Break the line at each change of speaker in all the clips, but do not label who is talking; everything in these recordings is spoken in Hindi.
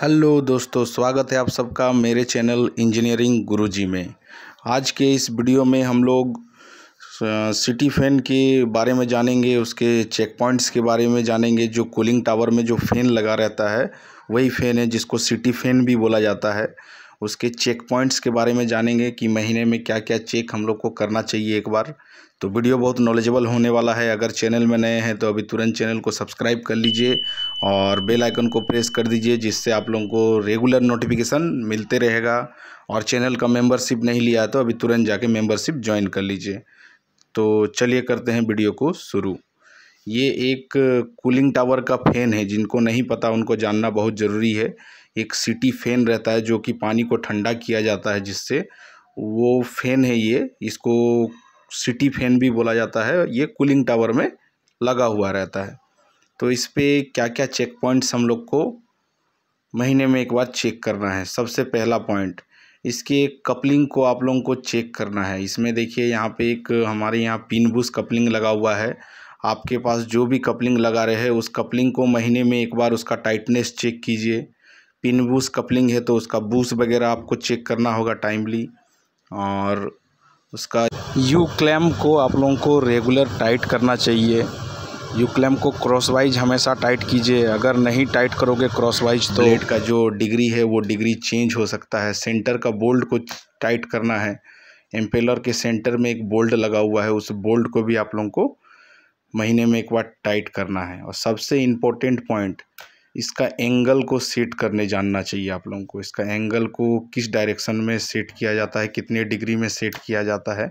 हेलो दोस्तों स्वागत है आप सबका मेरे चैनल इंजीनियरिंग गुरुजी में आज के इस वीडियो में हम लोग सिटी फैन के बारे में जानेंगे उसके चेक पॉइंट्स के बारे में जानेंगे जो कूलिंग टावर में जो फ़ैन लगा रहता है वही फ़ैन है जिसको सिटी फैन भी बोला जाता है उसके चेक पॉइंट्स के बारे में जानेंगे कि महीने में क्या क्या चेक हम लोग को करना चाहिए एक बार तो वीडियो बहुत नॉलेजेबल होने वाला है अगर चैनल में नए हैं तो अभी तुरंत चैनल को सब्सक्राइब कर लीजिए और बेल आइकन को प्रेस कर दीजिए जिससे आप लोगों को रेगुलर नोटिफिकेशन मिलते रहेगा और चैनल का मेंबरशिप नहीं लिया तो अभी तुरंत जाके मेंबरशिप ज्वाइन कर लीजिए तो चलिए करते हैं वीडियो को शुरू ये एक कूलिंग टावर का फ़ैन है जिनको नहीं पता उनको जानना बहुत ज़रूरी है एक सिटी फैन रहता है जो कि पानी को ठंडा किया जाता है जिससे वो फैन है ये इसको सिटी फैन भी बोला जाता है ये कूलिंग टावर में लगा हुआ रहता है तो इस पर क्या क्या चेक पॉइंट्स हम लोग को महीने में एक बार चेक करना है सबसे पहला पॉइंट इसके कपलिंग को आप लोगों को चेक करना है इसमें देखिए यहाँ पे एक हमारे यहाँ पिन बुश कपलिंग लगा हुआ है आपके पास जो भी कपलिंग लगा रहे हैं उस कपलिंग को महीने में एक बार उसका टाइटनेस चेक कीजिए पिन बूस कपलिंग है तो उसका बूस वगैरह आपको चेक करना होगा टाइमली और उसका यू क्लैम को आप लोगों को रेगुलर टाइट करना चाहिए यू क्लैम को क्रॉस वाइज हमेशा टाइट कीजिए अगर नहीं टाइट करोगे क्रॉस वाइज तो ब्लेड का जो डिग्री है वो डिग्री चेंज हो सकता है सेंटर का बोल्ट को टाइट करना है एम्पेलर के सेंटर में एक बोल्ट लगा हुआ है उस बोल्ट को भी आप लोगों को महीने में एक बार टाइट करना है और सबसे इम्पोर्टेंट पॉइंट इसका एंगल को सेट करने जानना चाहिए आप लोगों को इसका एंगल को किस डायरेक्शन में सेट किया जाता है कितने डिग्री में सेट किया जाता है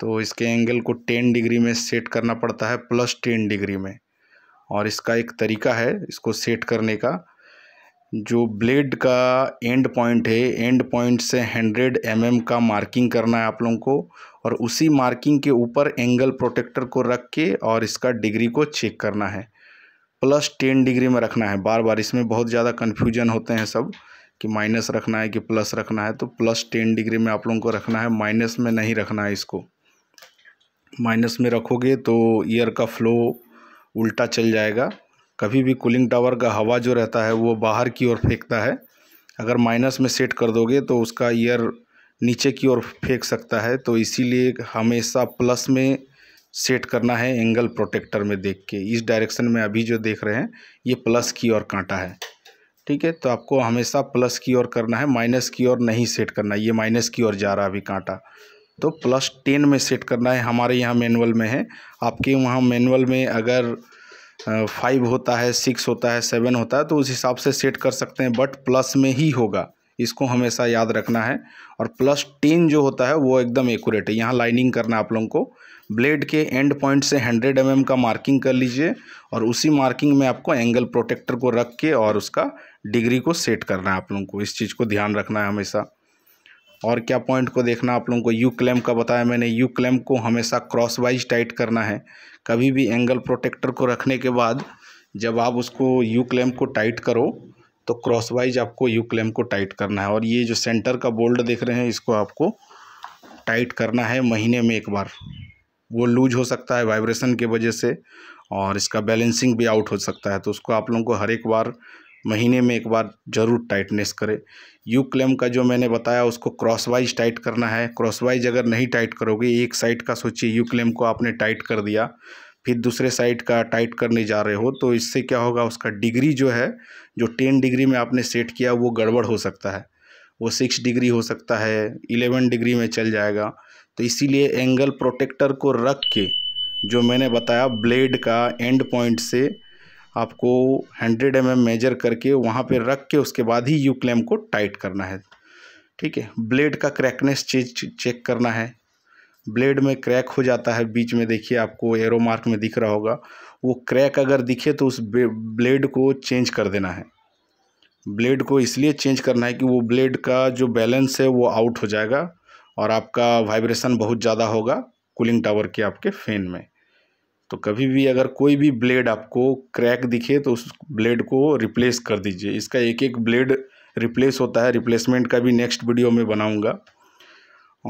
तो इसके एंगल को टेन डिग्री में सेट करना पड़ता है प्लस टेन डिग्री में और इसका एक तरीका है इसको सेट करने का जो ब्लेड का एंड पॉइंट है एंड पॉइंट से हंड्रेड एम mm का मार्किंग करना है आप लोगों को और उसी मार्किंग के ऊपर एंगल प्रोटेक्टर को रख के और इसका डिग्री को चेक करना है प्लस टेन डिग्री में रखना है बार बार इसमें बहुत ज़्यादा कन्फ्यूजन होते हैं सब कि माइनस रखना है कि प्लस रखना है तो प्लस टेन डिग्री में आप लोगों को रखना है माइनस में नहीं रखना है इसको माइनस में रखोगे तो एयर का फ्लो उल्टा चल जाएगा कभी भी कूलिंग टावर का हवा जो रहता है वो बाहर की ओर फेंकता है अगर माइनस में सेट कर दोगे तो उसका एयर नीचे की ओर फेंक सकता है तो इसीलिए हमेशा प्लस में सेट करना है एंगल प्रोटेक्टर में देख के इस डायरेक्शन में अभी जो देख रहे हैं ये प्लस की ओर कांटा है ठीक है तो आपको हमेशा प्लस की ओर करना है माइनस की ओर नहीं सेट करना ये माइनस की ओर जा रहा अभी कांटा तो प्लस टेन में सेट करना है हमारे यहाँ मैनुअल में है आपके वहाँ मैनुअल में अगर फाइव होता है सिक्स होता है सेवन होता है तो उस हिसाब से सेट कर सकते हैं बट प्लस में ही होगा इसको हमेशा याद रखना है और प्लस टेन जो होता है वो एकदम एकूरेट है यहाँ लाइनिंग करना है आप लोगों को ब्लेड के एंड पॉइंट से हंड्रेड एम mm का मार्किंग कर लीजिए और उसी मार्किंग में आपको एंगल प्रोटेक्टर को रख के और उसका डिग्री को सेट करना है आप लोगों को इस चीज़ को ध्यान रखना है हमेशा और क्या पॉइंट को देखना आप लोगों को यू क्लैम्प का बताया मैंने यू क्लैम्प को हमेशा क्रॉस वाइज टाइट करना है कभी भी एंगल प्रोटेक्टर को रखने के बाद जब आप उसको यू क्लैम्प को टाइट करो तो क्रॉस वाइज आपको यू क्लेम को टाइट करना है और ये जो सेंटर का बोल्ड देख रहे हैं इसको आपको टाइट करना है महीने में एक बार वो लूज हो सकता है वाइब्रेशन की वजह से और इसका बैलेंसिंग भी आउट हो सकता है तो उसको आप लोगों को हर एक बार महीने में एक बार ज़रूर टाइटनेस करें यू क्लेम का जो मैंने बताया उसको क्रॉस वाइज टाइट करना है क्रॉस वाइज अगर नहीं टाइट करोगे एक साइड का सोचिए यू क्लेम को आपने टाइट कर दिया फिर दूसरे साइड का टाइट करने जा रहे हो तो इससे क्या होगा उसका डिग्री जो है जो टेन डिग्री में आपने सेट किया वो गड़बड़ हो सकता है वो सिक्स डिग्री हो सकता है इलेवन डिग्री में चल जाएगा तो इसीलिए एंगल प्रोटेक्टर को रख के जो मैंने बताया ब्लेड का एंड पॉइंट से आपको हंड्रेड एम mm मेजर करके वहाँ पर रख के उसके बाद ही यू क्लेम को टाइट करना है ठीक है ब्लेड का क्रैकनेस चेक करना है ब्लेड में क्रैक हो जाता है बीच में देखिए आपको एरो मार्क में दिख रहा होगा वो क्रैक अगर दिखे तो उस ब्लेड को चेंज कर देना है ब्लेड को इसलिए चेंज करना है कि वो ब्लेड का जो बैलेंस है वो आउट हो जाएगा और आपका वाइब्रेशन बहुत ज़्यादा होगा कूलिंग टावर के आपके फ़ैन में तो कभी भी अगर कोई भी ब्लेड आपको क्रैक दिखे तो उस ब्लेड को रिप्लेस कर दीजिए इसका एक एक ब्लेड रिप्लेस होता है रिप्लेसमेंट का भी नेक्स्ट वीडियो में बनाऊंगा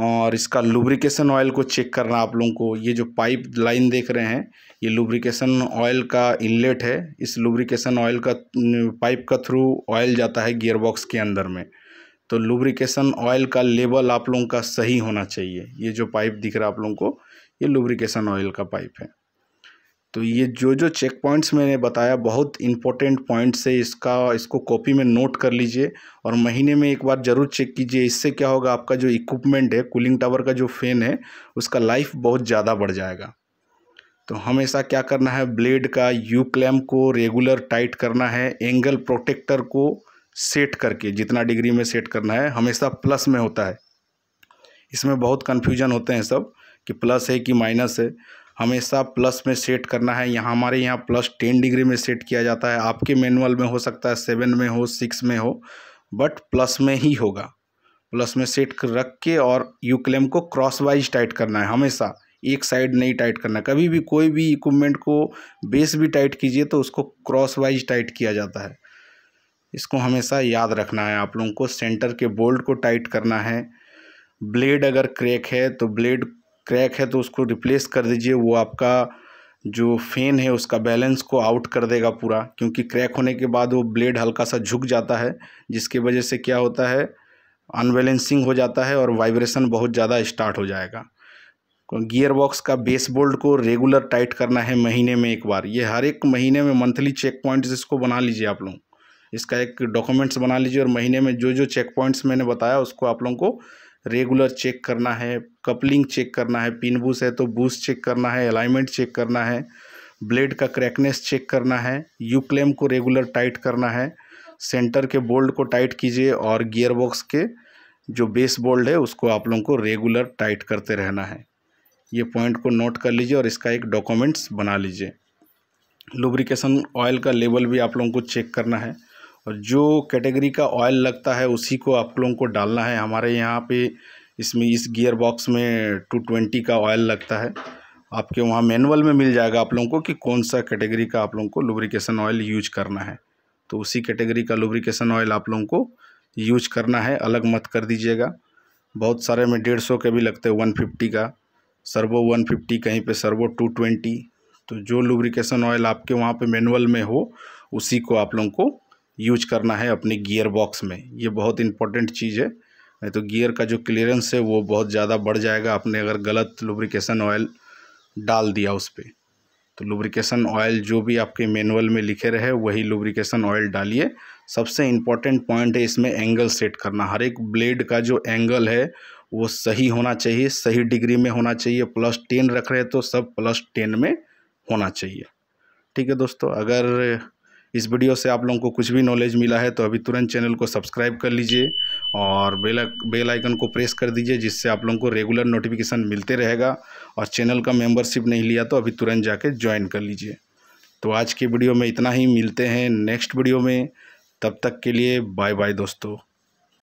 और इसका लुब्रिकेशन ऑयल को चेक करना आप लोगों को ये जो पाइप लाइन देख रहे हैं ये लुब्रिकेशन ऑयल का इनलेट है इस लुब्रिकेशन ऑयल का पाइप का थ्रू ऑयल जाता है गियरबॉक्स के अंदर में तो लुब्रिकेशन ऑयल का लेवल आप लोगों का सही होना चाहिए ये जो पाइप दिख रहा है आप लोगों को ये लुब्रिकेशन ऑयल का पाइप है तो ये जो जो चेक पॉइंट्स मैंने बताया बहुत इंपॉर्टेंट पॉइंट्स है इसका इसको कॉपी में नोट कर लीजिए और महीने में एक बार ज़रूर चेक कीजिए इससे क्या होगा आपका जो इक्विपमेंट है कूलिंग टावर का जो फ़ैन है उसका लाइफ बहुत ज़्यादा बढ़ जाएगा तो हमेशा क्या करना है ब्लेड का यू क्लैम को रेगुलर टाइट करना है एंगल प्रोटेक्टर को सेट करके जितना डिग्री में सेट करना है हमेशा प्लस में होता है इसमें बहुत कन्फ्यूजन होते हैं सब कि प्लस है कि माइनस है हमेशा प्लस में सेट करना है यहाँ हमारे यहाँ प्लस टेन डिग्री में सेट किया जाता है आपके मैनुअल में हो सकता है सेवन में हो सिक्स में हो बट प्लस में ही होगा प्लस में सेट रख के और क्लेम को क्रॉस वाइज टाइट करना है हमेशा एक साइड नहीं टाइट करना कभी भी कोई भी इक्विपमेंट को बेस भी टाइट कीजिए तो उसको क्रॉस वाइज टाइट किया जाता है इसको हमेशा याद रखना है आप लोगों को सेंटर के बोल्ट को टाइट करना है ब्लेड अगर क्रैक है तो ब्लेड क्रैक है तो उसको रिप्लेस कर दीजिए वो आपका जो फैन है उसका बैलेंस को आउट कर देगा पूरा क्योंकि क्रैक होने के बाद वो ब्लेड हल्का सा झुक जाता है जिसकी वजह से क्या होता है अनबैलेंसिंग हो जाता है और वाइब्रेशन बहुत ज़्यादा स्टार्ट हो जाएगा गियर बॉक्स का बेस बोल्ट को रेगुलर टाइट करना है महीने में एक बार ये हर एक महीने में मंथली चेक पॉइंट्स इसको बना लीजिए आप लोग इसका एक डॉक्यूमेंट्स बना लीजिए और महीने में जो जो चेक पॉइंट्स मैंने बताया उसको आप लोगों को रेगुलर चेक करना है कपलिंग चेक करना है पिन बूस है तो बूस चेक करना है अलाइनमेंट चेक करना है ब्लेड का क्रैकनेस चेक करना है यू क्लेम को रेगुलर टाइट करना है सेंटर के बोल्ट को टाइट कीजिए और गियर बॉक्स के जो बेस बोल्ट है उसको आप लोगों को रेगुलर टाइट करते रहना है ये पॉइंट को नोट कर लीजिए और इसका एक डॉक्यूमेंट्स बना लीजिए लुब्रिकेशन ऑयल का लेवल भी आप लोगों को चेक करना है और जो कैटेगरी का ऑयल लगता है उसी को आप लोगों को डालना है हमारे यहाँ पे इसमें इस गियर बॉक्स में टू ट्वेंटी का ऑयल लगता है आपके वहाँ मैनुअल में मिल जाएगा आप लोगों को कि कौन सा कैटेगरी का आप लोगों को लुब्रिकेशन ऑयल यूज करना है तो उसी कैटेगरी का लुब्रिकेशन ऑयल आप लोगों को यूज करना है अलग मत कर दीजिएगा बहुत सारे में डेढ़ सौ के भी लगते हैं वन फिफ्टी का सर्वो वन फिफ्टी कहीं पे सर्वो टू ट्वेंटी तो जो लुब्रिकेशन ऑयल आपके वहाँ पे मैनुअल में हो उसी को आप लोगों को यूज करना है अपने गियर बॉक्स में ये बहुत इंपॉर्टेंट चीज़ है नहीं तो गियर का जो क्लियरेंस है वो बहुत ज़्यादा बढ़ जाएगा आपने अगर गलत लुब्रिकेशन ऑयल डाल दिया उस पर तो लुब्रिकेशन ऑयल जो भी आपके मैनुअल में लिखे रहे वही लुब्रिकेशन ऑयल डालिए सबसे इम्पॉर्टेंट पॉइंट है इसमें एंगल सेट करना हर एक ब्लेड का जो एंगल है वो सही होना चाहिए सही डिग्री में होना चाहिए प्लस टेन रख रहे तो सब प्लस टेन में होना चाहिए ठीक है दोस्तों अगर इस वीडियो से आप लोगों को कुछ भी नॉलेज मिला है तो अभी तुरंत चैनल को सब्सक्राइब कर लीजिए और बेल बेल आइकन को प्रेस कर दीजिए जिससे आप लोगों को रेगुलर नोटिफिकेशन मिलते रहेगा और चैनल का मेंबरशिप नहीं लिया तो अभी तुरंत जाके ज्वाइन कर लीजिए तो आज के वीडियो में इतना ही मिलते हैं नेक्स्ट वीडियो में तब तक के लिए बाय बाय दोस्तों